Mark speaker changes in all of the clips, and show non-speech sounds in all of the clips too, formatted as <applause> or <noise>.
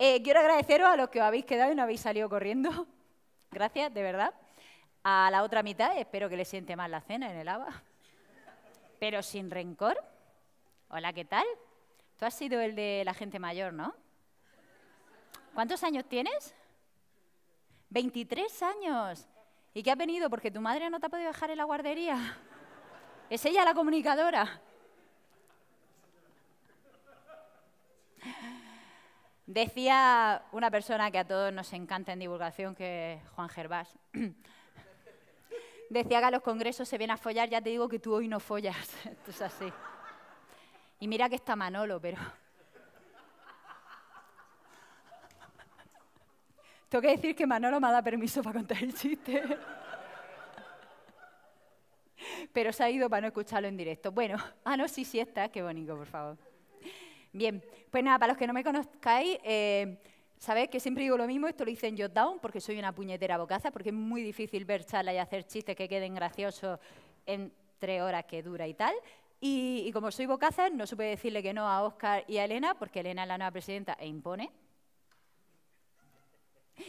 Speaker 1: Eh, quiero agradeceros a los que os habéis quedado y no habéis salido corriendo. <laughs> Gracias, de verdad. A la otra mitad, espero que le siente mal la cena en el ABA. Pero sin rencor. Hola, ¿qué tal? Tú has sido el de la gente mayor, ¿no? ¿Cuántos años tienes? 23 años. ¿Y qué ha venido? Porque tu madre no te ha podido dejar en la guardería. <laughs> Es ella la comunicadora. Decía una persona que a todos nos encanta en divulgación, que es Juan Gervás. <clears throat> Decía que a los congresos se viene a follar, ya te digo que tú hoy no follas. <laughs> así. Y mira que está Manolo, pero... Tengo que decir que Manolo me ha dado permiso para contar el chiste. <laughs> Pero se ha ido para no escucharlo en directo. Bueno, ah, no, sí, sí está, qué bonito, por favor. Bien, pues nada, para los que no me conozcáis, eh, sabéis que siempre digo lo mismo, esto lo hice en Jotdown porque soy una puñetera bocaza, porque es muy difícil ver charlas y hacer chistes que queden graciosos en tres horas que dura y tal. Y, como soy bocaza, no supe decirle que no a Oscar y a Elena, porque Elena es la nueva presidenta e impone.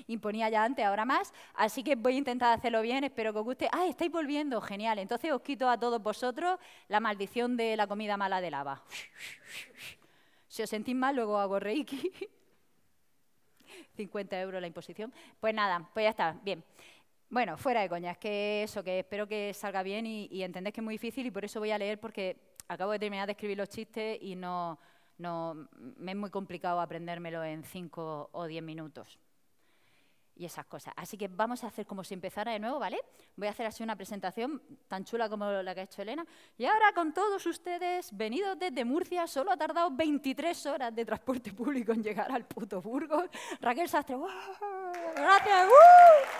Speaker 1: Imponía ya antes, ahora más. Así que voy a intentar hacerlo bien, espero que os guste. ¡Ah, estáis volviendo! Genial. Entonces os quito a todos vosotros la maldición de la comida mala de lava. Si os sentís mal, luego hago reiki. 50 <laughs> euros la imposición. Pues nada, pues ya está, bien. Bueno, fuera de coñas, que eso, que espero que salga bien y, entendéis que es muy difícil y por eso voy a leer porque acabo de terminar de escribir los chistes y no, me es muy complicado aprendérmelo en 5 o 10 minutos y esas cosas. Así que vamos a hacer como si empezara de nuevo, ¿vale? Voy a hacer así una presentación tan chula como la que ha hecho Elena. Y ahora con todos ustedes, venidos desde Murcia, solo ha tardado 23 horas de transporte público en llegar al puto Burgos. Raquel Sastre, ¡Gracias! ¡Uh!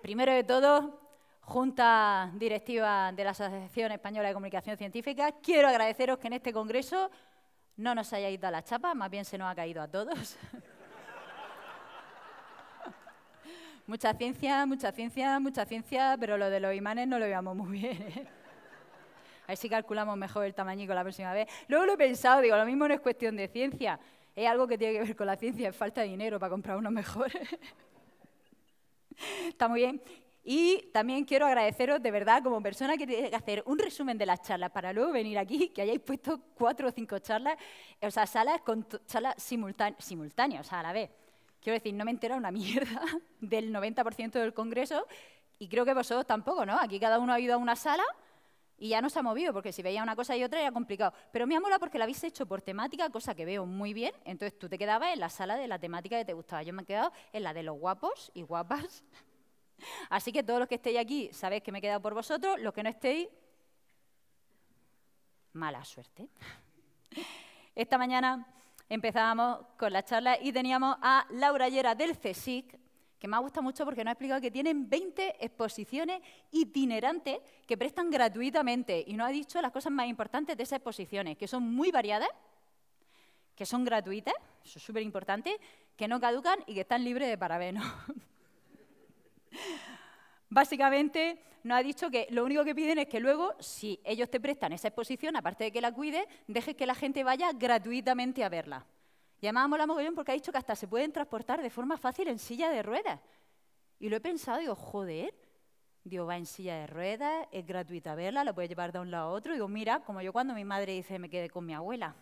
Speaker 1: Primero de todo, Junta Directiva de la Asociación Española de Comunicación Científica, quiero agradeceros que en este congreso no nos haya ido a la chapa, más bien se nos ha caído a todos. mucha ciencia, mucha ciencia, mucha ciencia, pero lo de los imanes no lo llevamos muy bien. ¿eh? A ver si calculamos mejor el tamañico la próxima vez. Luego lo he pensado, digo, lo mismo no es cuestión de ciencia, es algo que tiene que ver con la ciencia, es falta de dinero para comprar uno mejor. <laughs> Está muy bien. Y también quiero agradeceros de verdad como persona que tiene que hacer un resumen de las charlas para luego venir aquí, que hayáis puesto cuatro o cinco charlas, o sea, salas, con salas simultáneas, o sea, a la vez. Quiero decir, no me entera una <laughs> mierda del 90% del Congreso y creo que vosotros tampoco, ¿no? Aquí cada uno ha ido a una sala y ya no se ha movido, porque si veía una cosa y otra era complicado. Pero me mola porque la habéis hecho por temática, cosa que veo muy bien. Entonces tú te quedabas en la sala de la temática que te gustaba. Yo me he quedado en la de los guapos y guapas <laughs> Así que todos los que estéis aquí sabéis que me he quedado por vosotros, los que no estéis, mala suerte. Esta mañana empezábamos con la charla y teníamos a Laura Llera del CSIC, que me ha gustado mucho porque nos ha explicado que tienen 20 exposiciones itinerantes que prestan gratuitamente y nos ha dicho las cosas más importantes de esas exposiciones, que son muy variadas, que son gratuitas, eso es súper importante, que no caducan y que están libres de parabenos. Básicamente nos ha dicho que lo único que piden es que luego, si ellos te prestan esa exposición, aparte de que la cuides, dejes que la gente vaya gratuitamente a verla. Y además mogollón porque ha dicho que hasta se pueden transportar de forma fácil en silla de ruedas. Y lo he pensado, digo, joder, digo, va en silla de ruedas, es gratuita verla, la puedes llevar de un lado a otro. Y Digo, mira, como yo cuando mi madre dice, me quedé con mi abuela.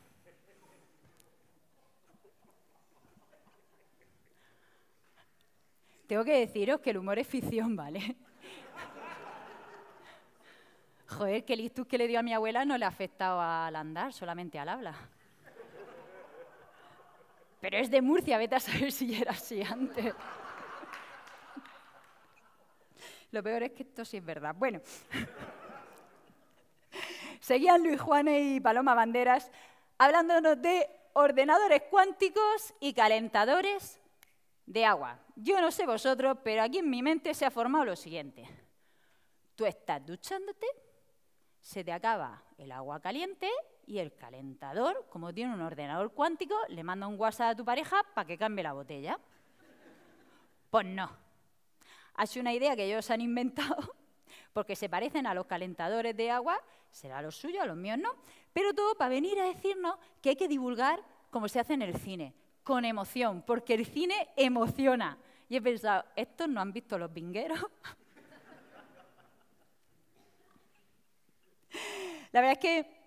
Speaker 1: Tengo que deciros que el humor es ficción, ¿vale? <laughs> Joder, que listus que le dio a mi abuela no le ha afectado al andar, solamente al habla. Pero es de Murcia, vete a saber si era así antes. Lo peor es que esto sí es verdad. Bueno, seguían Luis Juanes y Paloma Banderas hablándonos de ordenadores cuánticos y calentadores de agua. Yo no sé vosotros, pero aquí en mi mente se ha formado lo siguiente. Tú estás duchándote, se te acaba el agua caliente y el calentador, como tiene un ordenador cuántico, le manda un WhatsApp a tu pareja para que cambie la botella. Pues no. sido una idea que ellos han inventado, <laughs> porque se parecen a los calentadores de agua, será los suyos, a los míos no, pero todo para venir a decirnos que hay que divulgar como se hace en el cine con emoción, porque el cine emociona. Y he pensado, ¿estos no han visto los vingueros? <laughs> La verdad es que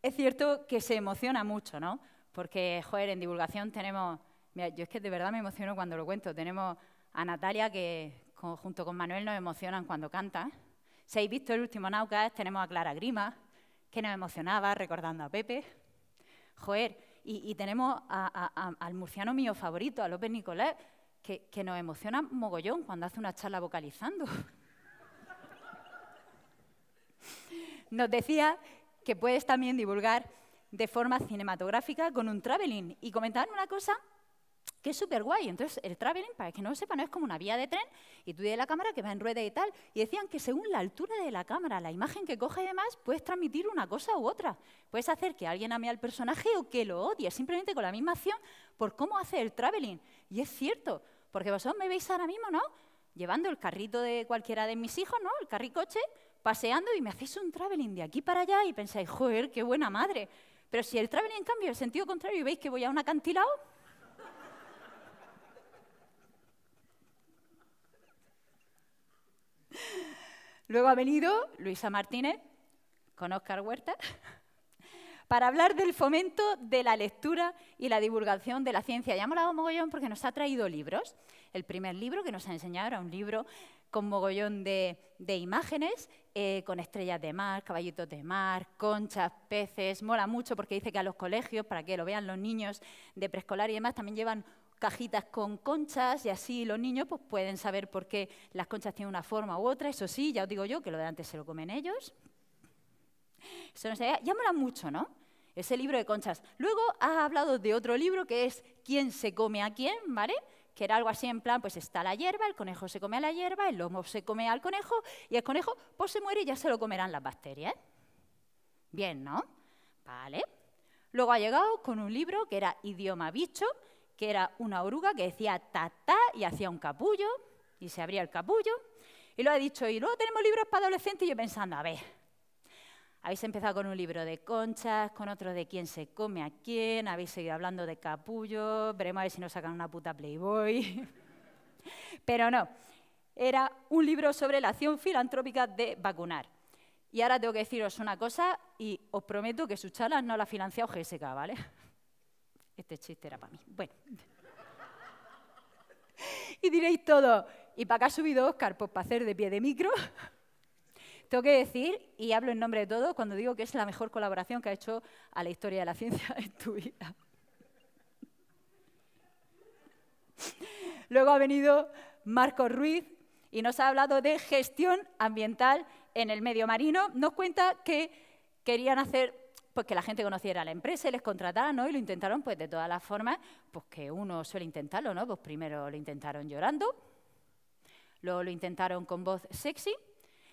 Speaker 1: es cierto que se emociona mucho, ¿no? Porque, joder, en divulgación tenemos... Mira, yo es que de verdad me emociono cuando lo cuento. Tenemos a Natalia, que junto con Manuel nos emocionan cuando canta. Si habéis visto el último Naucas, tenemos a Clara Grima, que nos emocionaba recordando a Pepe. Joder, y, tenemos al murciano mío favorito, a López Nicolás, que, que nos emociona mogollón cuando hace una charla vocalizando. <laughs> Nos decía que puedes también divulgar de forma cinematográfica con un traveling y comentaban una cosa que es súper guay. Entonces, el traveling, para que no lo sepan, no es como una vía de tren y tú de la cámara que va en rueda y tal. Y decían que según la altura de la cámara, la imagen que coge y demás, puedes transmitir una cosa u otra. Puedes hacer que alguien ame al personaje o que lo odie, simplemente con la misma acción por cómo hace el traveling. Y es cierto, porque vosotros me veis ahora mismo, ¿no? Llevando el carrito de cualquiera de mis hijos, ¿no? El carricoche, paseando y me hacéis un traveling de aquí para allá y pensáis, joder, qué buena madre. Pero si el traveling, en cambio, el sentido contrario y veis que voy a un acantilado, Luego ha venido Luisa Martínez, con Oscar Huerta, <laughs> para hablar del fomento de la lectura y la divulgación de la ciencia. Ya hablado mogollón porque nos ha traído libros. El primer libro que nos ha enseñado era un libro con mogollón de, imágenes, eh, con estrellas de mar, caballitos de mar, conchas, peces. Mola mucho porque dice que a los colegios, para que lo vean los niños de preescolar y demás, también llevan cajitas con conchas y así los niños pues, pueden saber por qué las conchas tienen una forma u otra. Eso sí, ya os digo yo que lo de antes se lo comen ellos. Eso no mucho, ¿no? Ese libro de conchas. Luego ha hablado de otro libro que es ¿Quién se come a quién? ¿Vale? Que era algo así en plan, pues está la hierba, el conejo se come a la hierba, el lomo se come al conejo y el conejo pues se muere y ya se lo comerán las bacterias. Bien, ¿no? Vale. Luego ha llegado con un libro que era Idioma Bicho, que era una oruga que decía ta-ta y hacía un capullo y se abría el capullo. Y lo ha dicho, y luego tenemos libros para adolescentes y yo pensando, a ver, habéis empezado con un libro de conchas, con otro de quién se come a quién, habéis seguido hablando de capullo veremos a ver si nos sacan una puta Playboy. <laughs> Pero no, era un libro sobre la acción filantrópica de vacunar. Y ahora tengo que deciros una cosa y os prometo que sus charlas no las financia GSK, ¿vale? Este chiste era para mí. Bueno. <laughs> y diréis todo, ¿y para qué ha subido Oscar? Pues para hacer de pie de micro. <laughs> Tengo que decir, y hablo en nombre de todos, cuando digo que es la mejor colaboración que ha hecho a la historia de la ciencia <laughs> en tu vida. Luego ha venido Marcos Ruiz y nos ha hablado de gestión ambiental en el medio marino. Nos cuenta que querían hacer pues que la gente conociera la empresa y les contratara, ¿no? Y lo intentaron, pues de todas las formas, pues que uno suele intentarlo, ¿no? Pues primero lo intentaron llorando, luego lo intentaron con voz sexy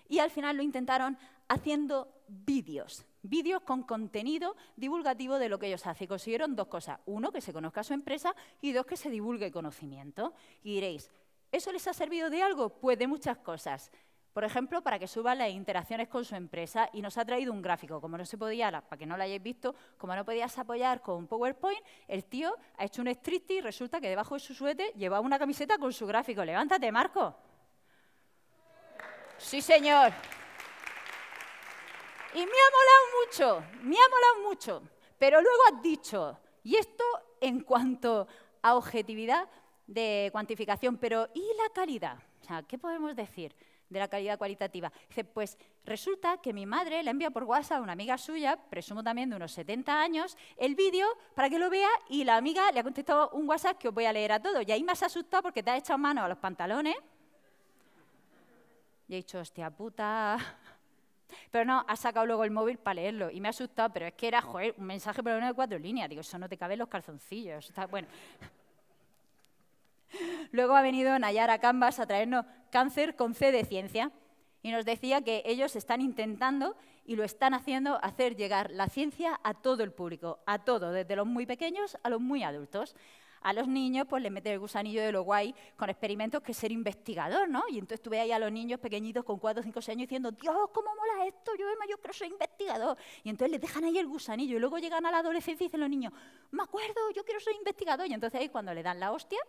Speaker 1: y al final lo intentaron haciendo vídeos, vídeos con contenido divulgativo de lo que ellos hacen. consiguieron dos cosas, uno, que se conozca su empresa y dos, que se divulgue conocimiento. Y diréis, ¿eso les ha servido de algo? Pues de muchas cosas. Por ejemplo, para que suban las interacciones con su empresa y nos ha traído un gráfico. Como no se podía, para que no lo hayáis visto, como no podías apoyar con PowerPoint, el tío ha hecho un striptease y resulta que debajo de su suete llevaba una camiseta con su gráfico. ¡Levántate, Marco! Sí, señor. Y me ha molado mucho, me ha molado mucho. Pero luego has dicho, y esto en cuanto a objetividad de cuantificación, pero ¿y la calidad? sea, ¿qué podemos decir? de la calidad cualitativa. Dice, pues resulta que mi madre le envía por WhatsApp a una amiga suya, presumo también de unos 70 años, el vídeo para que lo vea y la amiga le ha contestado un WhatsApp que os voy a leer a todos. Y ahí me has asustado porque te has echado mano a los pantalones. Y he dicho, hostia puta. Pero no, ha sacado luego el móvil para leerlo y me ha asustado, pero es que era, joder, un mensaje por una de cuatro líneas. Digo, eso no te cabe en los calzoncillos. Está, bueno, Luego ha venido Nayara Canvas a traernos cáncer con C de ciencia y nos decía que ellos están intentando y lo están haciendo hacer llegar la ciencia a todo el público, a todo, desde los muy pequeños a los muy adultos. A los niños pues les mete el gusanillo de lo guay con experimentos que ser investigador, ¿no? Y entonces tú ahí a los niños pequeñitos con 4 o 5 años diciendo, Dios, ¿cómo mola esto? Yo de yo creo soy investigador. Y entonces les dejan ahí el gusanillo y luego llegan a la adolescencia y dicen los niños, me acuerdo, yo quiero ser investigador. Y entonces ahí cuando le dan la hostia,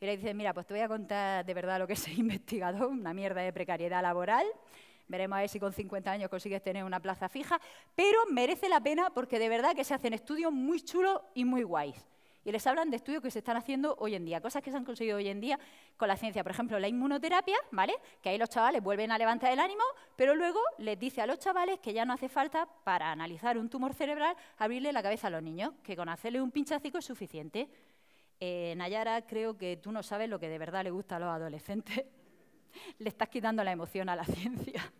Speaker 1: y le dice, mira, pues te voy a contar de verdad lo que es <laughs> investigador, una mierda de precariedad laboral. Veremos a ver si con 50 años consigues tener una plaza fija, pero merece la pena porque de verdad que se hacen estudios muy chulos y muy guays. Y les hablan de estudios que se están haciendo hoy en día, cosas que se han conseguido hoy en día con la ciencia. Por ejemplo, la inmunoterapia, ¿vale? Que ahí los chavales vuelven a levantar el ánimo, pero luego les dice a los chavales que ya no hace falta, para analizar un tumor cerebral, abrirle la cabeza a los niños, que con hacerle un pinchacico es suficiente. Eh, Nayara, creo que tú no sabes lo que de verdad le gusta a los adolescentes. <laughs> le estás quitando la emoción a la <laughs> ciencia.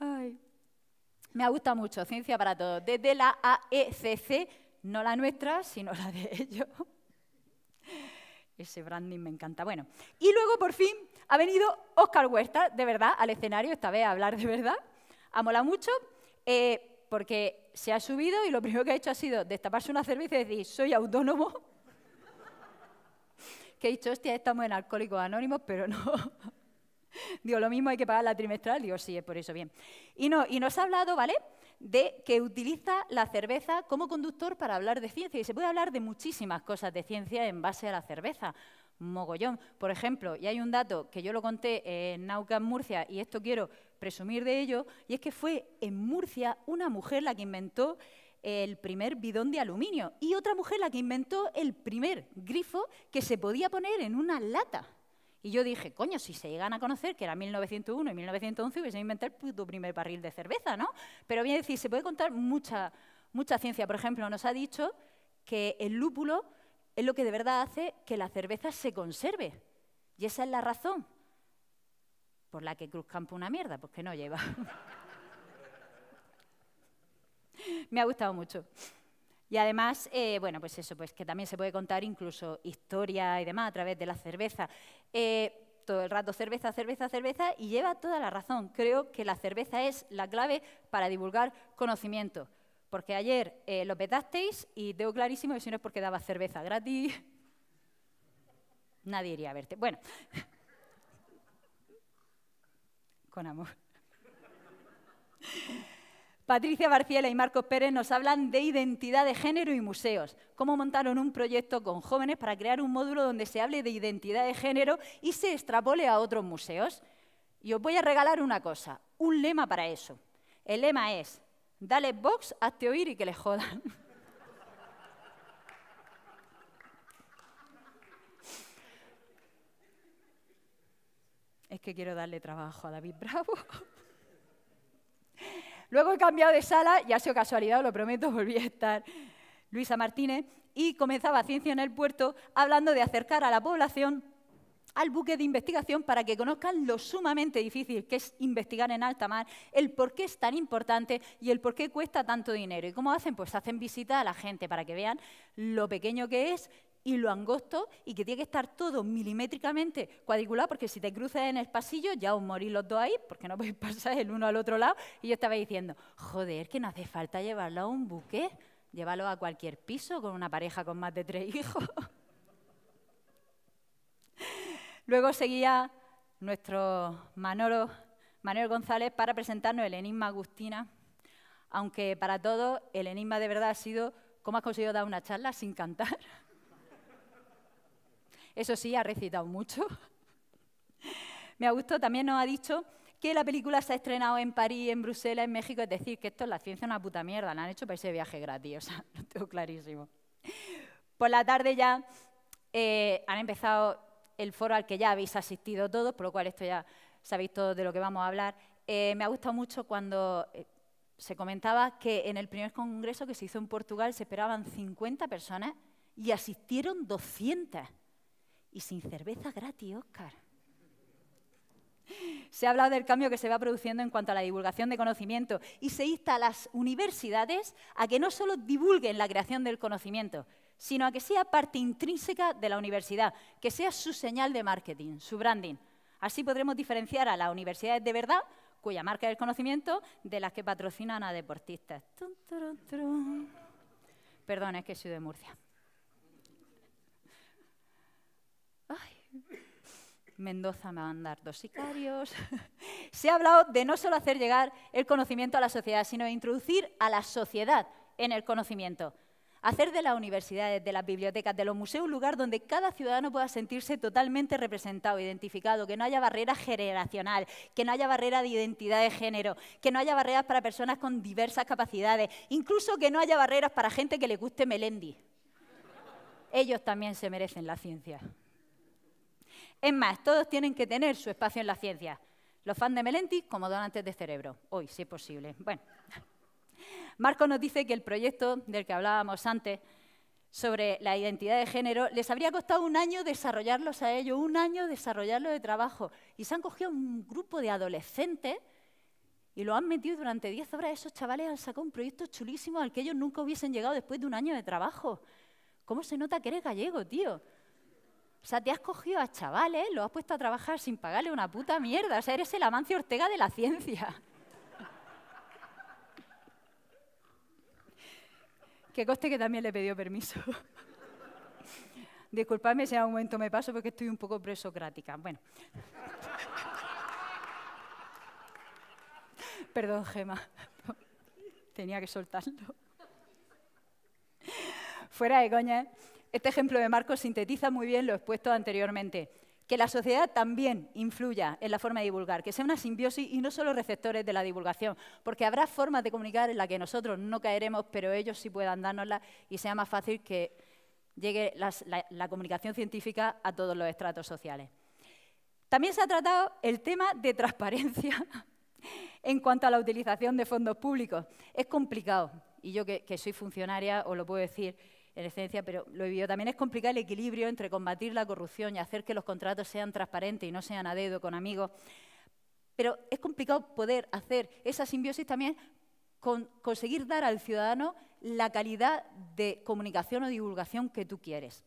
Speaker 1: Ay. Me gustado mucho, Ciencia para Todos, desde la AECC, no la nuestra, sino la de ellos. Ese branding me encanta. Bueno, y luego por fin ha venido Oscar Huerta, de verdad, al escenario, esta vez a hablar de verdad. Ha molado mucho. Eh, porque se ha subido y lo primero que ha hecho ha sido destaparse una cerveza y decir, soy autónomo. <laughs> que he dicho, hostia, estamos en Alcohólicos Anónimos, pero no. <laughs> digo, lo mismo hay que pagar la trimestral. Digo, sí, es por eso, bien. Y, no, y nos ha hablado, ¿vale?, de que utiliza la cerveza como conductor para hablar de ciencia. Y se puede hablar de muchísimas cosas de ciencia en base a la cerveza mogollón. Por ejemplo, y hay un dato que yo lo conté en Nauca, Murcia, y esto quiero presumir de ello, y es que fue en Murcia una mujer la que inventó el primer bidón de aluminio y otra mujer la que inventó el primer grifo que se podía poner en una lata. Y yo dije, coño, si se llegan a conocer que era 1901 y 1911, hubiesen inventado el primer barril de cerveza, ¿no? Pero bien decir, se puede contar mucha, mucha ciencia. Por ejemplo, nos ha dicho que el lúpulo es lo que de verdad hace que la cerveza se conserve. Y esa es la razón por la que Cruzcampo una mierda, pues no lleva. <laughs> Me ha gustado mucho. Y además, eh, bueno, pues eso, pues que también se puede contar incluso historia y demás a través de la cerveza. Eh, todo el rato cerveza, cerveza, cerveza, y lleva toda la razón. Creo que la cerveza es la clave para divulgar conocimiento. Porque ayer eh, lo petasteis y tengo clarísimo que si no es porque daba cerveza gratis, <laughs> nadie iría a verte. Bueno, amor. Patricia Barciela y Marcos Pérez nos hablan de identidad de género y museos, cómo montaron un proyecto con jóvenes para crear un módulo donde se hable de identidad de género y se extrapole a otros museos. Y os voy a regalar una cosa, un lema para eso. El lema es, dale box, hazte oír y que le jodan. es que quiero darle trabajo a David Bravo. <laughs> Luego he cambiado de sala y ha sido casualidad, lo prometo, volví a estar Luisa Martínez y comenzaba Ciencia en el Puerto hablando de acercar a la población al buque de investigación para que conozcan lo sumamente difícil que es investigar en alta mar, el por qué es tan importante y el por qué cuesta tanto dinero. ¿Y cómo hacen? Pues hacen visita a la gente para que vean lo pequeño que es y lo angosto y que tiene que estar todo milimétricamente cuadriculado, porque si te cruzas en el pasillo ya os morís los dos ahí, porque no podéis <laughs> pasar el uno al otro lado. Y yo estaba diciendo, joder, que no hace falta llevarlo a un buque, llevarlo a cualquier piso con una pareja con más de tres <laughs> hijos. Luego seguía nuestro Manolo, Manuel González para presentarnos el enigma Agustina, aunque para todos el enigma de verdad ha sido cómo has conseguido dar una charla sin cantar. <laughs> Eso sí, ha recitado mucho. <laughs> Me ha gustado, también nos ha dicho que la película se ha estrenado en París, en Bruselas, en México. Es decir, que esto es la ciencia una puta mierda. La han hecho para ese viaje gratis, o sea, <laughs> lo tengo clarísimo. Por la tarde ya eh, han empezado el foro al que ya habéis asistido todos, por lo cual esto ya sabéis todo de lo que vamos a hablar. Eh, me ha gustado mucho cuando eh, se comentaba que en el primer congreso que se hizo en Portugal se esperaban 50 personas y asistieron 200. Y sin cerveza gratis, Oscar. Se ha hablado del cambio que se va produciendo en cuanto a la divulgación de conocimiento y se insta a las universidades a que no solo divulguen la creación del conocimiento, sino a que sea parte intrínseca de la universidad, que sea su señal de marketing, su branding. Así podremos diferenciar a las universidades de verdad, cuya marca es el conocimiento, de las que patrocinan a deportistas. Perdón, es que soy de Murcia. Mendoza me va a mandar dos sicarios. <laughs> Se ha hablado de no solo hacer llegar el conocimiento a la sociedad, sino de introducir a la sociedad en el conocimiento. Hacer de las universidades, de las bibliotecas, de los museos un lugar donde cada ciudadano pueda sentirse totalmente representado, identificado, que no haya barrera generacional, que no haya barrera de identidad de género, que no haya barreras para personas con diversas capacidades, incluso que no haya barreras para gente que le guste Melendi. Ellos también se merecen la ciencia. Es más, todos tienen que tener su espacio en la ciencia. Los fans de Melenti, como donantes de cerebro. Hoy, si es posible. Bueno. Marco nos dice que el proyecto del que hablábamos antes sobre la identidad de género les habría costado un año desarrollarlos a ellos, un año desarrollarlo de trabajo. Y se han cogido un grupo de adolescentes y lo han metido durante diez horas. Esos chavales han sacado un proyecto chulísimo al que ellos nunca hubiesen llegado después de un año de trabajo. ¿Cómo se nota que eres gallego, tío? O sea, te has cogido a chavales, lo has puesto a trabajar sin pagarle una puta mierda. O sea, eres el Amancio Ortega de la ciencia. <laughs> que coste que también le pidió permiso. <laughs> Disculpadme si en algún momento me paso porque estoy un poco presocrática. Bueno. <laughs> Perdón, Gema. Tenía que soltarlo. Fuera de coña. ¿eh? Este ejemplo de Marcos sintetiza muy bien lo expuesto anteriormente. Que la sociedad también influya en la forma de divulgar, que sea una simbiosis y no solo receptores de la divulgación, porque habrá formas de comunicar en las que nosotros no caeremos, pero ellos sí puedan dárnoslas y sea más fácil que llegue la, comunicación científica a todos los estratos sociales. También se ha tratado el tema de transparencia <laughs> en cuanto a la utilización de fondos públicos. Es complicado, y yo que, que soy funcionaria os lo puedo decir, en esencia, pero lo vivido también es complicado el equilibrio entre combatir la corrupción y hacer que los contratos sean transparentes y no sean a dedo con amigos. Pero es complicado poder hacer esa simbiosis también con conseguir dar al ciudadano la calidad de comunicación o divulgación que tú quieres.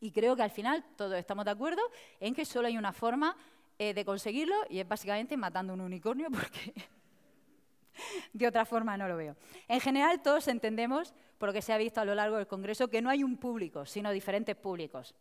Speaker 1: Y creo que al final todos estamos de acuerdo en que solo hay una forma eh, de conseguirlo y es básicamente matando un unicornio <laughs> porque de otra forma no lo veo. En general todos entendemos por lo que se ha visto a lo largo del Congreso, que no hay un público, sino diferentes públicos.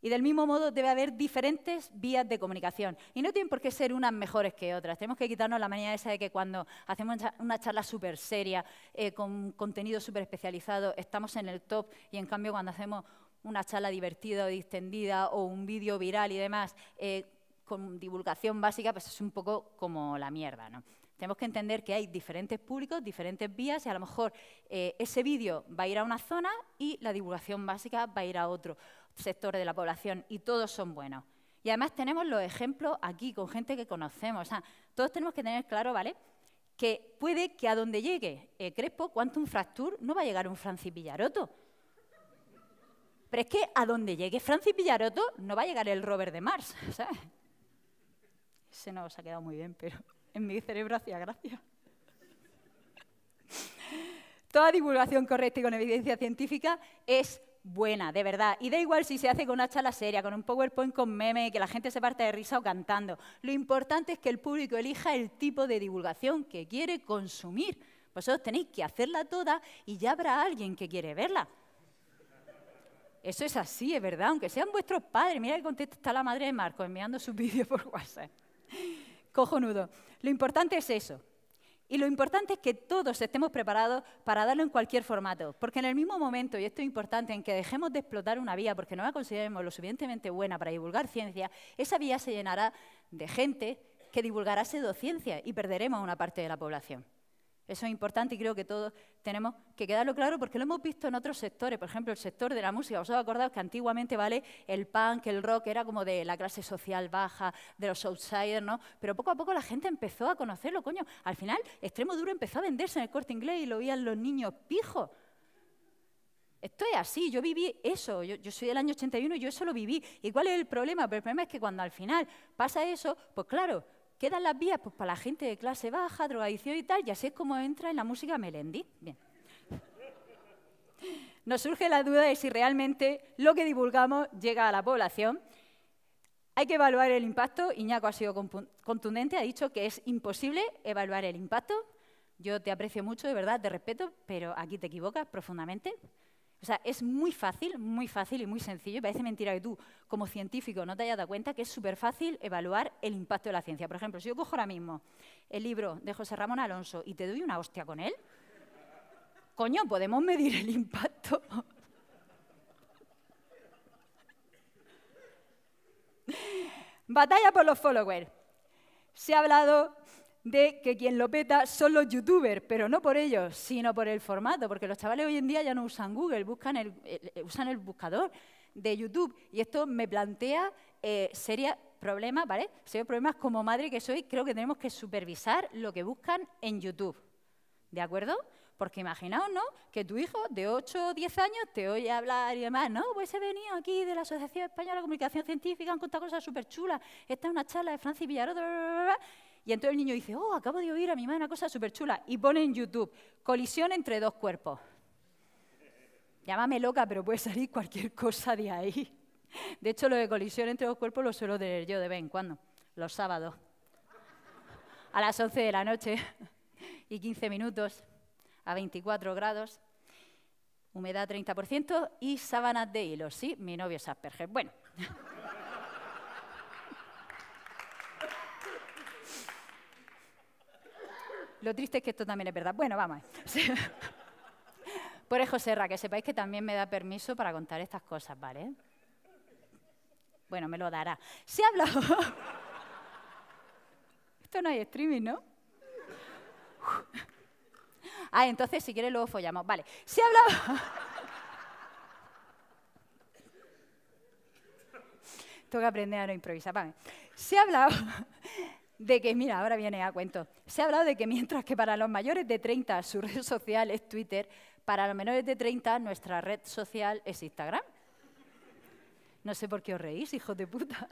Speaker 1: Y del mismo modo debe haber diferentes vías de comunicación. Y no tienen por qué ser unas mejores que otras. Tenemos que quitarnos la manía esa de que cuando hacemos una charla súper seria, eh, con contenido súper especializado, estamos en el top y en cambio cuando hacemos una charla divertida o distendida o un vídeo viral y demás, eh, con divulgación básica, pues es un poco como la mierda, ¿no? Tenemos que entender que hay diferentes públicos, diferentes vías, y a lo mejor eh, ese vídeo va a ir a una zona y la divulgación básica va a ir a otro sector de la población, y todos son buenos. Y además tenemos los ejemplos aquí, con gente que conocemos. todos tenemos que tener claro, ¿vale?, que puede que a donde llegue Crespo, eh, Crespo, Quantum Fracture, no va a llegar un Francis Villaroto. Pero es que a donde llegue Francis Villaroto no va a llegar el Robert de Mars, <laughs> Ese no os ha quedado muy bien, pero en mi cerebro hacía gracia. Toda divulgación correcta y con evidencia científica es buena, de verdad. Y da igual si se hace con una charla seria, con un PowerPoint con meme, que la gente se parte de risa o cantando. Lo importante es que el público elija el tipo de divulgación que quiere consumir. Vosotros tenéis que hacerla toda y ya habrá alguien que quiere verla. Eso es así, es verdad, aunque sean vuestros padres. Mira que está la madre de Marco enviando sus vídeos por WhatsApp. Cojonudo. Lo importante es eso. Y lo importante es que todos estemos preparados para darlo en cualquier formato. Porque en el mismo momento, y esto es importante, en que dejemos de explotar una vía porque no la consideremos lo suficientemente buena para divulgar ciencia, esa vía se llenará de gente que divulgará pseudociencia y perderemos una parte de la población. Eso es importante y creo que todos tenemos que quedarlo claro porque lo hemos visto en otros sectores, por ejemplo, el sector de la música. Os acordáis que antiguamente ¿vale? el punk, el rock era como de la clase social baja, de los outsiders, ¿no? Pero poco a poco la gente empezó a conocerlo, coño. Al final, Extremo Duro empezó a venderse en el corte inglés y lo veían los niños pijos. Esto es así, yo viví eso, yo, yo, soy del año 81 y yo eso lo viví. ¿Y cuál es el problema? Pero el problema es que cuando al final pasa eso, pues claro, Quedan las vías pues, para la gente de clase baja, drogadicción y tal, y así es como entra en la música Melendi. Bien. Nos surge la duda de si realmente lo que divulgamos llega a la población. Hay que evaluar el impacto. Iñaco ha sido contundente, ha dicho que es imposible evaluar el impacto. Yo te aprecio mucho, de verdad, te respeto, pero aquí te equivocas profundamente. O sea, es muy fácil, muy fácil y muy sencillo. parece mentira que tú, como científico, no te hayas dado cuenta que es súper fácil evaluar el impacto de la ciencia. Por ejemplo, si yo cojo ahora mismo el libro de José Ramón Alonso y te doy una hostia con él, coño, podemos medir el impacto. <laughs> Batalla por los followers. Se ha hablado de que quien lo peta son los youtubers, pero no por ellos, sino por el formato, porque los chavales hoy en día ya no usan Google, buscan el, usan el buscador de YouTube. Y esto me plantea eh, serios problemas, ¿vale? Serios problemas como madre que soy, creo que tenemos que supervisar lo que buscan en YouTube. ¿De acuerdo? Porque imaginaos, ¿no? Que tu hijo de 8 o 10 años te oye hablar y demás, ¿no? Pues he venido aquí de la Asociación Española de Comunicación Científica, han contado cosas súper chulas. Esta es una charla de Francis Villard y entonces el niño dice, oh, acabo de oír a mi madre una cosa súper chula. Y pone en YouTube, colisión entre dos cuerpos. Llámame loca, pero puede salir cualquier cosa de ahí. De hecho, lo de colisión entre dos cuerpos lo suelo tener yo de vez en cuando, los sábados, a las 11 de la noche y 15 minutos, a 24 grados, humedad 30% y sábanas de hilo. Sí, mi novio es Asperger. Bueno. Lo triste es que esto también es verdad. Bueno, vamos. <laughs> Por eso, Serra, que sepáis que también me da permiso para contar estas cosas, ¿vale? Bueno, me lo dará. Se ha hablado... <laughs> esto no hay streaming, ¿no? <laughs> ah, entonces si quieres luego follamos. Vale, se ha hablado... Tengo que aprender a no improvisar. Vale. Se ha hablado de que, mira, ahora viene a cuento. Se ha hablado de que mientras que para los mayores de 30 su red social es Twitter, para los menores de 30 nuestra red social es Instagram. No sé por qué os reís, hijos de puta.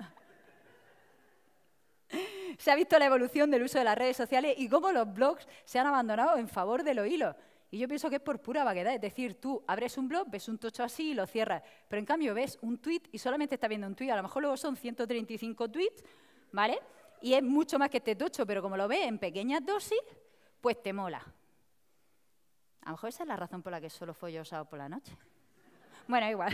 Speaker 1: <laughs> Se ha visto la evolución del uso de las redes sociales y cómo los blogs se han abandonado en favor de los hilos. Y yo pienso que es por pura vaguedad, es decir, tú abres un blog, ves un tocho así y lo cierras, pero en cambio ves un tweet y solamente está viendo un tweet, a lo mejor luego son 135 tweets, ¿vale? y es mucho más que este tocho, pero como lo ves en pequeñas dosis, pues te mola. A lo mejor esa es la razón por la que solo follo sábado por la noche. Bueno, igual.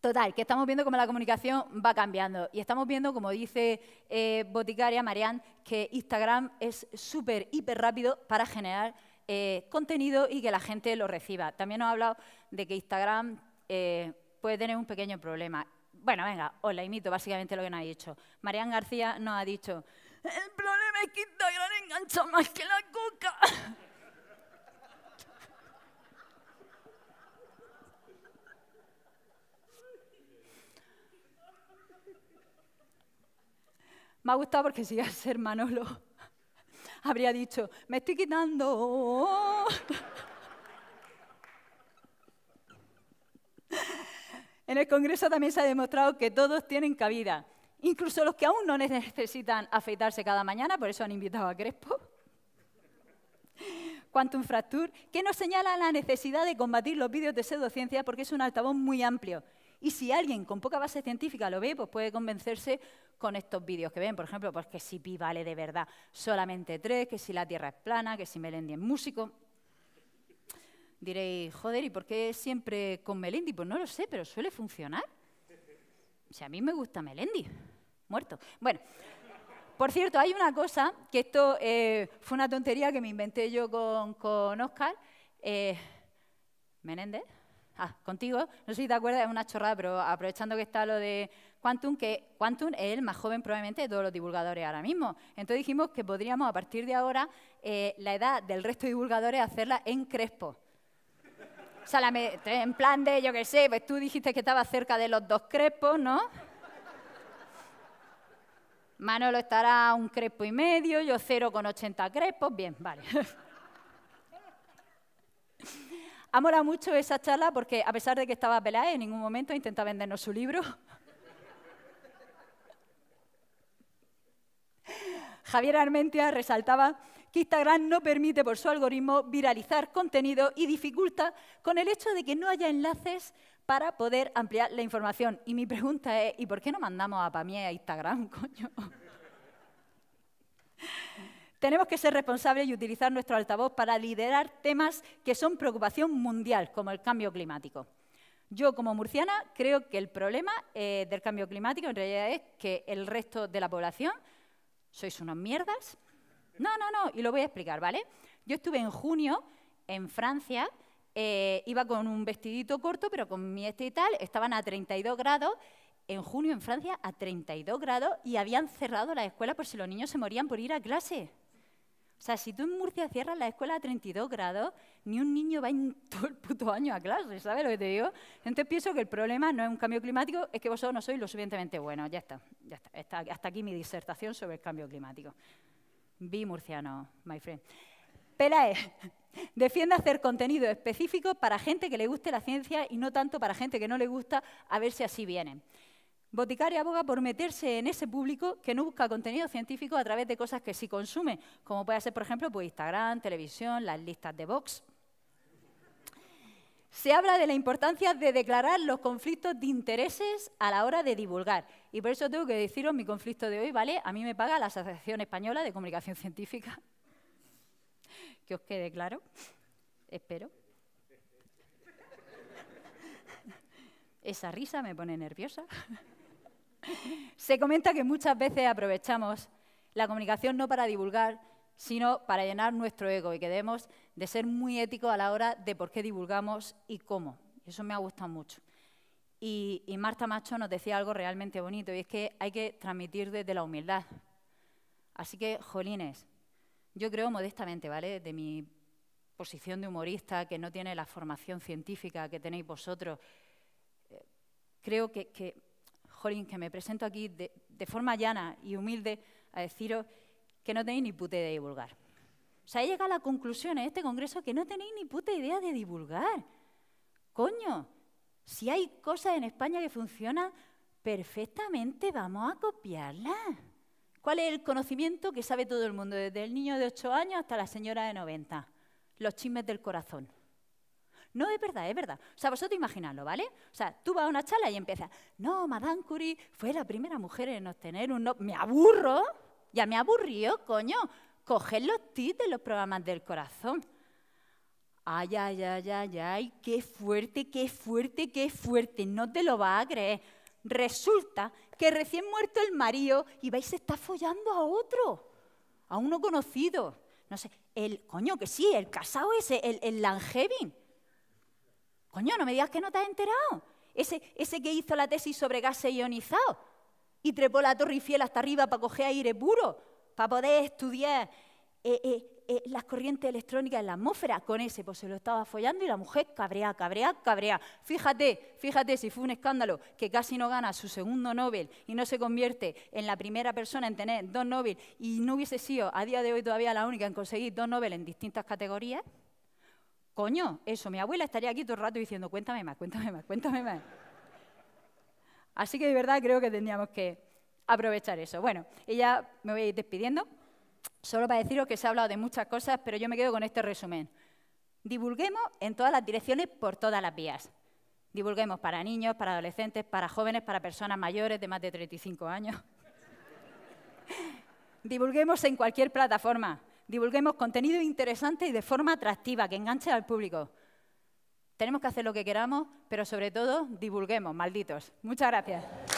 Speaker 1: Total, que estamos viendo cómo la comunicación va cambiando y estamos viendo, como dice eh, Boticaria Marianne, que Instagram es súper, hiper rápido para generar eh, contenido y que la gente lo reciba. También nos ha hablado de que Instagram eh, puede tener un pequeño problema bueno, venga, os la imito básicamente lo que nos ha dicho. Marían García nos ha dicho, el problema es que Instagram engancho más que la coca. <laughs> Me ha gustado porque si a ser Manolo, habría dicho, me estoy quitando. En el Congreso también se ha demostrado que todos tienen cabida, incluso los que aún no necesitan afeitarse cada mañana, por eso han invitado a Crespo. Quantum Fracture, que nos señala la necesidad de combatir los vídeos de pseudociencia porque es un altavoz muy amplio. Y si alguien con poca base científica lo ve, pues puede convencerse con estos vídeos que ven. Por ejemplo, pues que si pi vale de verdad solamente tres, que si la Tierra es plana, que si Melendi es músico. Diréis, joder, ¿y por qué siempre con Melendi? Pues no lo sé, pero suele funcionar. Si a mí me gusta Melendi, muerto. Bueno, por cierto, hay una cosa, que esto eh, fue una tontería que me inventé yo con, con Oscar. Eh, Menéndez, ah, contigo, no sé si te acuerdas, es una chorrada, pero aprovechando que está lo de Quantum, que Quantum es el más joven probablemente de todos los divulgadores ahora mismo. Entonces dijimos que podríamos a partir de ahora eh, la edad del resto de divulgadores hacerla en Crespo. O en plan de, yo qué sé, pues tú dijiste que estaba cerca de los dos crepos, ¿no? Manolo estará un crepo y medio, yo cero con ochenta crepos, bien, vale. ha molado mucho esa charla porque a pesar de que estaba pelada, en ningún momento intenta vendernos su libro. Javier Armentia resaltaba que Instagram no permite por su algoritmo viralizar contenido y dificulta con el hecho de que no haya enlaces para poder ampliar la información. Y mi pregunta es, ¿y por qué no mandamos a Pamie a Instagram, <laughs> coño? Tenemos que ser responsables y utilizar nuestro altavoz para liderar temas que son preocupación mundial, como el cambio climático. Yo, como murciana, creo que el problema eh, del cambio climático en realidad es que el resto de la población sois unos mierdas, no, no, no, y lo voy a explicar, ¿vale? Yo estuve en junio en Francia, eh, iba con un vestidito corto, pero con mi este y tal, estaban a 32 grados, en junio en Francia a 32 grados y habían cerrado la escuela por si los niños se morían por ir a clase. O sea, si tú en Murcia cierras la escuela a 32 grados, ni un niño va en <laughs> todo el puto año a clase, ¿sabes lo que te digo? Entonces pienso que el problema no es un cambio climático, es que vosotros no sois lo suficientemente buenos. Ya está, ya está. Hasta aquí mi disertación sobre el cambio climático. Vi murciano, my friend. Pelae, <laughs> defiende hacer contenido específico para gente que le guste la ciencia y no tanto para gente que no le gusta, a ver si así viene. y aboga por meterse en ese público que no busca contenido científico a través de cosas que sí consume, como puede ser, por ejemplo, pues, Instagram, televisión, las listas de Vox se habla de la importancia de declarar los conflictos de intereses a la hora de divulgar. Y por eso tengo que deciros mi conflicto de hoy, ¿vale? A mí me paga la Asociación Española de Comunicación Científica. <laughs> Que os quede claro, espero. Esa risa me pone nerviosa. <laughs> Se comenta que muchas veces aprovechamos la comunicación no para divulgar, sino para llenar nuestro ego y que debemos de ser muy éticos a la hora de por qué divulgamos y cómo. Eso me ha gustado mucho. Y, Marta Macho nos decía algo realmente bonito, y es que hay que transmitir desde la humildad. Así que, jolines, yo creo modestamente, ¿vale? De mi posición de humorista, que no tiene la formación científica que tenéis vosotros, eh, creo que, que, jolín, que me presento aquí de forma llana y humilde a deciros que no tenéis ni puta idea de divulgar. O sea, he llegado a la conclusión en este Congreso que no tenéis ni puta idea de divulgar. Coño, si hay cosas en España que funcionan perfectamente, vamos a copiarlas. ¿Cuál es el conocimiento que sabe todo el mundo, desde el niño de 8 años hasta la señora de 90? Los chismes del corazón. No, es verdad, es verdad. O sea, vosotros imaginadlo, ¿vale? O sea, tú vas a una charla y empiezas, no, Madame Curie fue la primera mujer en obtener un... No... Me aburro, ya me aburrió, coño. Coged los tips de los programas del corazón. Ay, ay, ay, ay, ay, qué fuerte, qué fuerte, qué fuerte. No te lo vas a creer. Resulta que recién muerto el marido y vais se está follando a otro, a uno conocido. No sé, el coño que sí, el casado ese, el, Langevin. Coño, no me digas que no te has enterado. Ese, ese que hizo la tesis sobre gases ionizados y trepó la Torre fiel hasta arriba para coger aire puro, para poder estudiar eh, eh, eh, las corrientes electrónicas en la atmósfera. Con ese, pues se lo estaba follando y la mujer cabrea, cabrea, cabrea. Fíjate, fíjate si fue un escándalo que casi no gana su segundo Nobel y no se convierte en la primera persona en tener dos Nobel y no hubiese sido a día de hoy todavía la única en conseguir dos Nobel en distintas categorías. Coño, eso, mi abuela estaría aquí todo el rato diciendo, cuéntame más, cuéntame más, cuéntame más. Así que de verdad creo que tendríamos que aprovechar eso. Bueno, y ya me voy a ir despidiendo, solo para deciros que se ha hablado de muchas cosas, pero yo me quedo con este resumen. Divulguemos en todas las direcciones, por todas las vías. Divulguemos para niños, para adolescentes, para jóvenes, para personas mayores de más de 35 años. <laughs> Divulguemos en cualquier plataforma. Divulguemos contenido interesante y de forma atractiva, que enganche al público. Tenemos que hacer lo que queramos, pero sobre todo divulguemos, malditos. Muchas gracias.